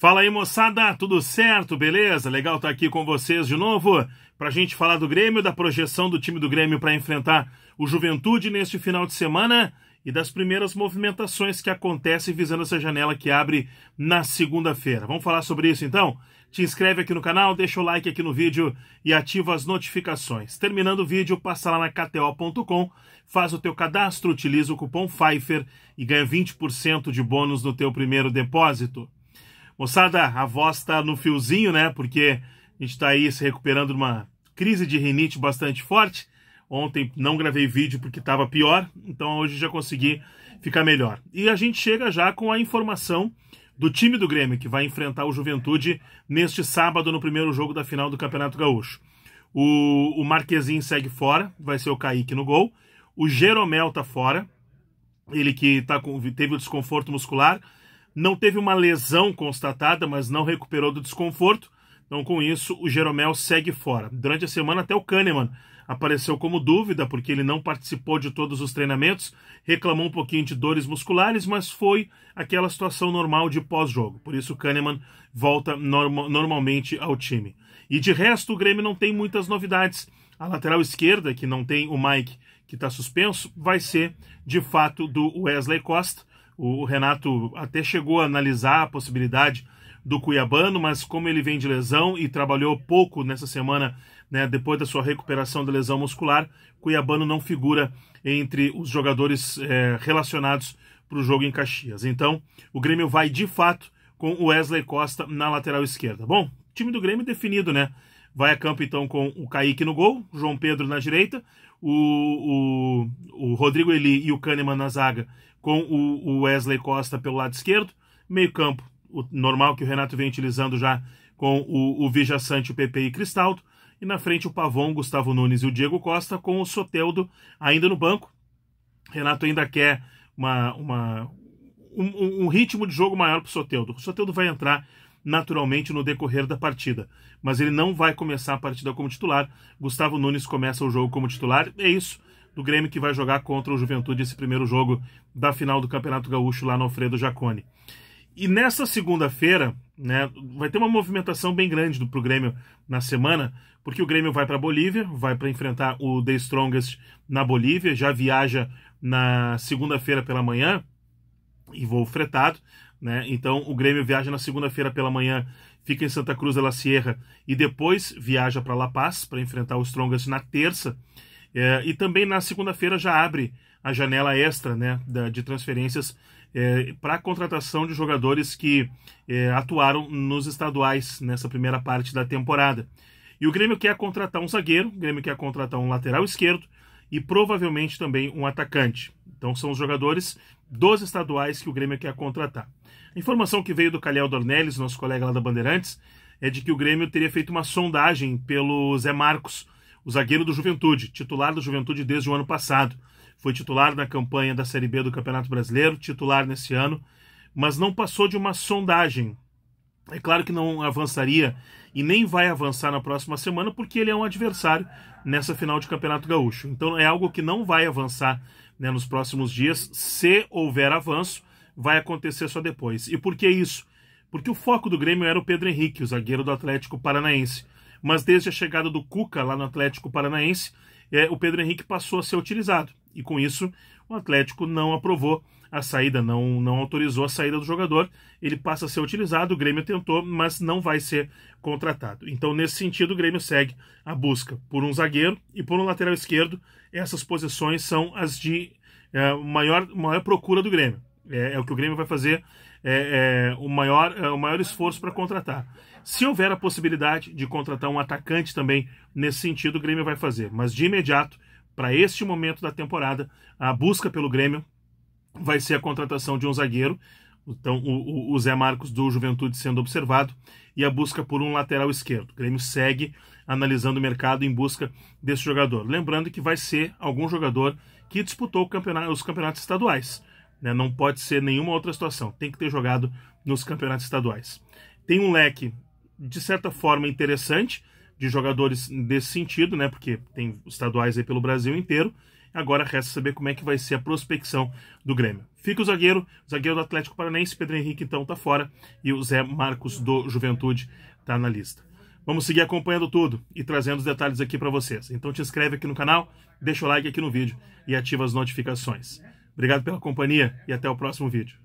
Fala aí, moçada, tudo certo? Beleza? Legal estar aqui com vocês de novo para a gente falar do Grêmio, da projeção do time do Grêmio para enfrentar o Juventude neste final de semana e das primeiras movimentações que acontecem visando essa janela que abre na segunda-feira. Vamos falar sobre isso então? Te inscreve aqui no canal, deixa o like aqui no vídeo e ativa as notificações. Terminando o vídeo, passa lá na kto.com, faz o teu cadastro, utiliza o cupom Pfeiffer e ganha 20% de bônus no teu primeiro depósito. Moçada, a voz está no fiozinho, né? Porque a gente está aí se recuperando de uma crise de rinite bastante forte. Ontem não gravei vídeo porque estava pior, então hoje já consegui ficar melhor. E a gente chega já com a informação do time do Grêmio, que vai enfrentar o Juventude neste sábado no primeiro jogo da final do Campeonato Gaúcho. O, o Marquezinho segue fora, vai ser o Kaique no gol. O Jeromel tá fora, ele que tá com, teve o desconforto muscular, não teve uma lesão constatada, mas não recuperou do desconforto. Então, com isso, o Jeromel segue fora. Durante a semana, até o Kahneman apareceu como dúvida, porque ele não participou de todos os treinamentos, reclamou um pouquinho de dores musculares, mas foi aquela situação normal de pós-jogo. Por isso, o Kahneman volta norm normalmente ao time. E de resto, o Grêmio não tem muitas novidades. A lateral esquerda, que não tem o Mike, que está suspenso, vai ser de fato do Wesley Costa o Renato até chegou a analisar a possibilidade do Cuiabano, mas como ele vem de lesão e trabalhou pouco nessa semana, né, depois da sua recuperação da lesão muscular, Cuiabano não figura entre os jogadores é, relacionados para o jogo em Caxias. Então, o Grêmio vai de fato com o Wesley Costa na lateral esquerda. Bom, time do Grêmio definido, né? Vai a campo então com o Kaique no gol, João Pedro na direita, o, o, o Rodrigo Eli e o Kahneman na zaga com o Wesley Costa pelo lado esquerdo. Meio campo, o normal que o Renato vem utilizando já com o, o Vija Sante, o PP e Cristaldo. E na frente o Pavon, Gustavo Nunes e o Diego Costa, com o Soteldo ainda no banco. Renato ainda quer uma, uma um, um, ritmo de jogo maior para o Soteldo. O Soteldo vai entrar naturalmente no decorrer da partida, mas ele não vai começar a partida como titular. Gustavo Nunes começa o jogo como titular. É isso do Grêmio que vai jogar contra o Juventude esse primeiro jogo da final do Campeonato Gaúcho lá no Alfredo Jacone. E nessa segunda-feira, né, vai ter uma movimentação bem grande do, pro Grêmio na semana, porque o Grêmio vai para Bolívia, vai para enfrentar o The Strongest na Bolívia, já viaja na segunda-feira pela manhã e voo fretado, né? Então o Grêmio viaja na segunda-feira pela manhã, fica em Santa Cruz da La Sierra e depois viaja para La Paz para enfrentar o Strongest na terça. É, e também na segunda-feira já abre a janela extra né, da, de transferências é, para a contratação de jogadores que é, atuaram nos estaduais nessa primeira parte da temporada. E o Grêmio quer contratar um zagueiro, o Grêmio quer contratar um lateral esquerdo e provavelmente também um atacante. Então são os jogadores dos estaduais que o Grêmio quer contratar. A informação que veio do Calhau Dornelles, nosso colega lá da Bandeirantes, é de que o Grêmio teria feito uma sondagem pelo Zé Marcos, o zagueiro do Juventude, titular do Juventude desde o ano passado. Foi titular na campanha da Série B do Campeonato Brasileiro, titular nesse ano, mas não passou de uma sondagem. É claro que não avançaria e nem vai avançar na próxima semana, porque ele é um adversário nessa final de Campeonato Gaúcho. Então é algo que não vai avançar né, nos próximos dias. Se houver avanço, vai acontecer só depois. E por que isso? Porque o foco do Grêmio era o Pedro Henrique, o zagueiro do Atlético Paranaense mas desde a chegada do Cuca lá no Atlético Paranaense, é, o Pedro Henrique passou a ser utilizado. E com isso, o Atlético não aprovou a saída, não, não autorizou a saída do jogador. Ele passa a ser utilizado, o Grêmio tentou, mas não vai ser contratado. Então, nesse sentido, o Grêmio segue a busca por um zagueiro e por um lateral esquerdo. Essas posições são as de é, maior, maior procura do Grêmio. É, é, o que o Grêmio vai fazer é, é o, maior, é, o maior esforço para contratar. Se houver a possibilidade de contratar um atacante também nesse sentido, o Grêmio vai fazer. Mas de imediato, para este momento da temporada, a busca pelo Grêmio vai ser a contratação de um zagueiro. Então, o, o, o Zé Marcos do Juventude sendo observado e a busca por um lateral esquerdo. O Grêmio segue analisando o mercado em busca desse jogador. Lembrando que vai ser algum jogador que disputou campeonato, os campeonatos estaduais. Né? Não pode ser nenhuma outra situação. Tem que ter jogado nos campeonatos estaduais. Tem um leque, de certa forma, interessante de jogadores desse sentido, né? Porque tem estaduais aí pelo Brasil inteiro. Agora resta saber como é que vai ser a prospecção do Grêmio. Fica o zagueiro, o zagueiro do Atlético Paranaense, Pedro Henrique então tá fora e o Zé Marcos do Juventude tá na lista. Vamos seguir acompanhando tudo e trazendo os detalhes aqui para vocês. Então te inscreve aqui no canal, deixa o like aqui no vídeo e ativa as notificações. Obrigado pela companhia e até o próximo vídeo.